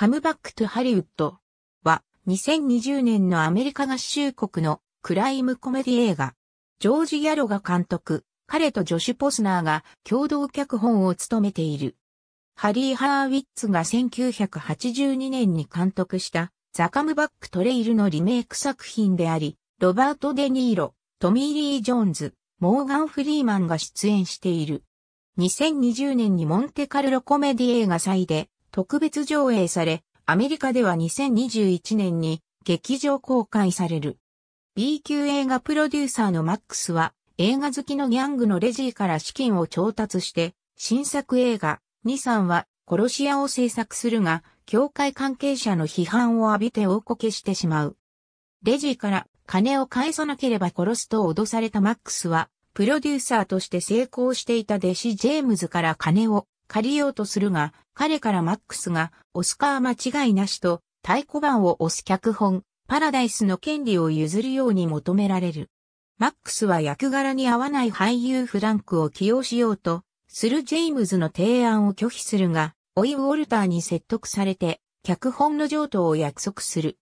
カムバックトゥハリウッドは2020年のアメリカ合衆国のクライムコメディ映画。ジョージ・ギャロが監督、彼とジョシュ・ポスナーが共同脚本を務めている。ハリー・ハーウィッツが1982年に監督したザ・カムバック・トレイルのリメイク作品であり、ロバート・デ・ニーロ、トミー・リー・ジョーンズ、モーガン・フリーマンが出演している。2020年にモンテカルロコメディ映画祭で特別上映され、アメリカでは2021年に劇場公開される。B 級映画プロデューサーのマックスは映画好きのギャングのレジーから資金を調達して新作映画2、3は殺し屋を制作するが、教会関係者の批判を浴びて大こけしてしまう。レジーから金を返さなければ殺すと脅されたマックスは、プロデューサーとして成功していた弟子ジェームズから金を借りようとするが、彼からマックスが、オスカー間違いなしと、太鼓判を押す脚本、パラダイスの権利を譲るように求められる。マックスは役柄に合わない俳優フランクを起用しようと、するジェイムズの提案を拒否するが、オイ・ウォルターに説得されて、脚本の譲渡を約束する。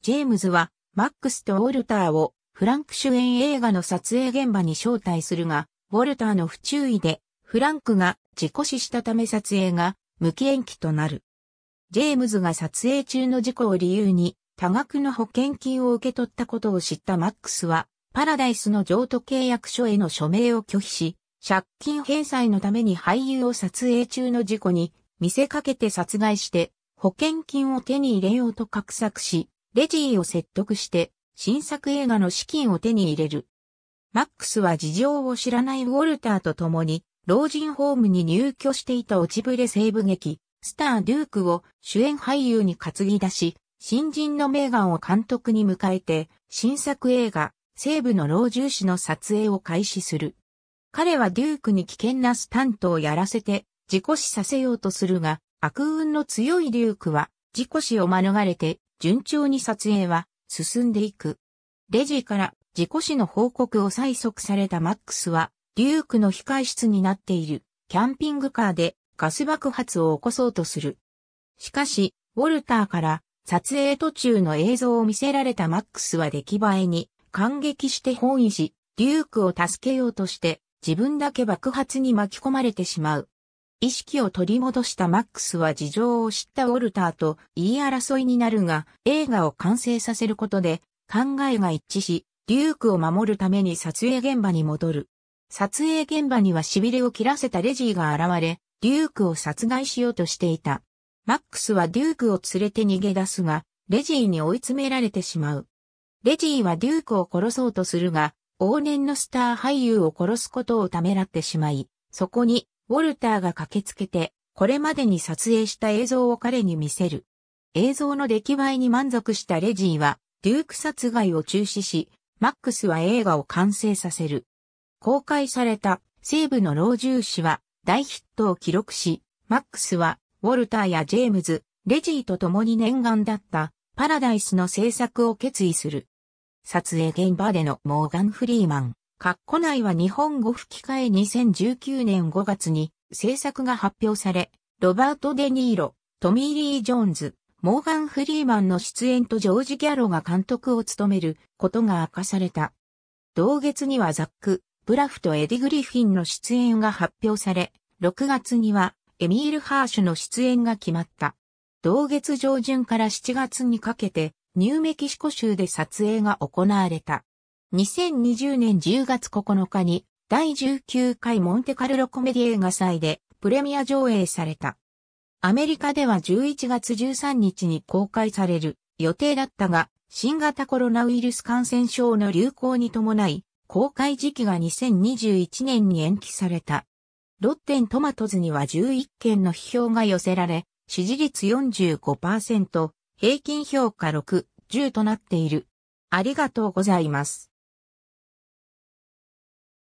ジェームズは、マックスとウォルターを、フランク主演映画の撮影現場に招待するが、ウォルターの不注意で、フランクが事故死したため撮影が無期延期となる。ジェームズが撮影中の事故を理由に多額の保険金を受け取ったことを知ったマックスは、パラダイスの譲渡契約書への署名を拒否し、借金返済のために俳優を撮影中の事故に見せかけて殺害して保険金を手に入れようと画策し、レジーを説得して新作映画の資金を手に入れる。マックスは事情を知らないウォルターと共に老人ホームに入居していた落ちぶれ西部劇、スター・デュークを主演俳優に担ぎ出し、新人のメーガンを監督に迎えて、新作映画、西部の老獣士の撮影を開始する。彼はデュークに危険なスタントをやらせて、事故死させようとするが、悪運の強いデュークは、事故死を免れて、順調に撮影は進んでいく。レジから事故死の報告を催促されたマックスは、デュークの控室になっているキャンピングカーでガス爆発を起こそうとする。しかし、ウォルターから撮影途中の映像を見せられたマックスは出来栄えに感激して本意し、デュークを助けようとして自分だけ爆発に巻き込まれてしまう。意識を取り戻したマックスは事情を知ったウォルターと言い争いになるが映画を完成させることで考えが一致し、デュークを守るために撮影現場に戻る。撮影現場には痺れを切らせたレジーが現れ、デュークを殺害しようとしていた。マックスはデュークを連れて逃げ出すが、レジーに追い詰められてしまう。レジーはデュークを殺そうとするが、往年のスター俳優を殺すことをためらってしまい、そこに、ウォルターが駆けつけて、これまでに撮影した映像を彼に見せる。映像の出来栄えに満足したレジーは、デューク殺害を中止し、マックスは映画を完成させる。公開された西部の老獣誌は大ヒットを記録し、マックスはウォルターやジェームズ、レジーと共に念願だったパラダイスの制作を決意する。撮影現場でのモーガン・フリーマン、カッコ内は日本語吹き替え2019年5月に制作が発表され、ロバート・デ・ニーロ、トミー・リー・ジョーンズ、モーガン・フリーマンの出演とジョージ・ギャロが監督を務めることが明かされた。同月にはザック、ブラフとエディ・グリフィンの出演が発表され、6月にはエミール・ハーシュの出演が決まった。同月上旬から7月にかけて、ニューメキシコ州で撮影が行われた。2020年10月9日に第19回モンテカルロコメディ映画祭でプレミア上映された。アメリカでは11月13日に公開される予定だったが、新型コロナウイルス感染症の流行に伴い、公開時期が2021年に延期された。ロッテントマトズには11件の批評が寄せられ、支持率45%、平均評価6、10となっている。ありがとうございます。